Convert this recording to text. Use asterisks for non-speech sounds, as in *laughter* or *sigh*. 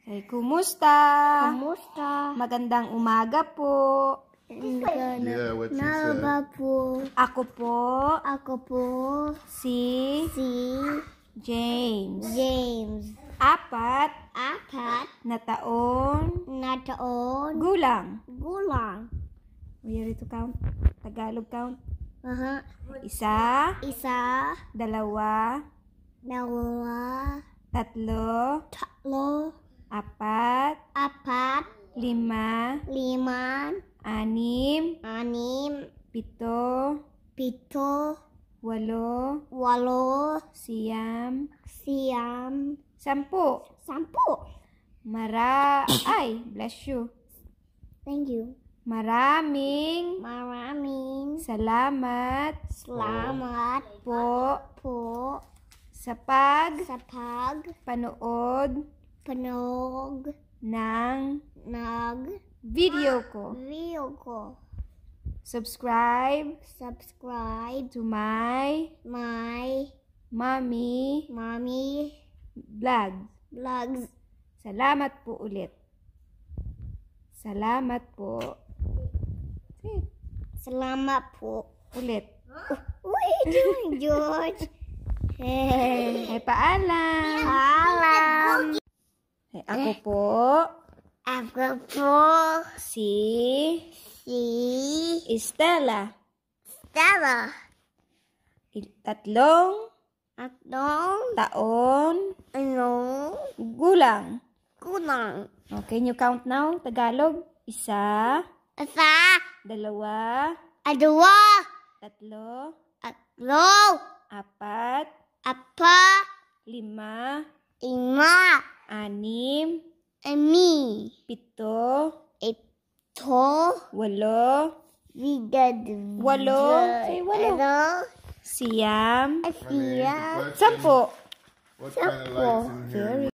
Hey, kumusta? Kumusta? Magandang umaga po. Yeah, what she said. po. Ako po. Ako po. Si. Si. James. James. Apat. Apat. Na taon. Na taon. Gulang. Gulang. We are to count. Tagalog count. Aha. Uh -huh. Isa. Isa. Dalawa. Dalawa. Tatlo. Tatlo. apat apat lima lima anim anim pito pito walo walo siam siam sampu sampu mara *coughs* ay bless you thank you maraming maraming salamat salamat po po sapag sapag panood Panog ng nag video ko. Video ko. Subscribe subscribe to my my mommy mommy vlog. Vlogs. Salamat po ulit. Salamat po. Salamat po. Ulit. Huh? What are you doing, George? *laughs* hey. Ay, paalam. Yeah. Ako eh, po. Ako po. Si. Si. Estela. Estela. Tatlong. Tatlong. Taon. Ano? Gulang. Gulang. Okay, you count now? Tagalog. Isa. Isa. Dalawa. Dalawa. Tatlo. Tatlo. Apat. Apat. Lima. Lima anim, ami, pito, ito, walo, vidad, walo, say walo, ano, siyam, siyam, sampo. What kind of Very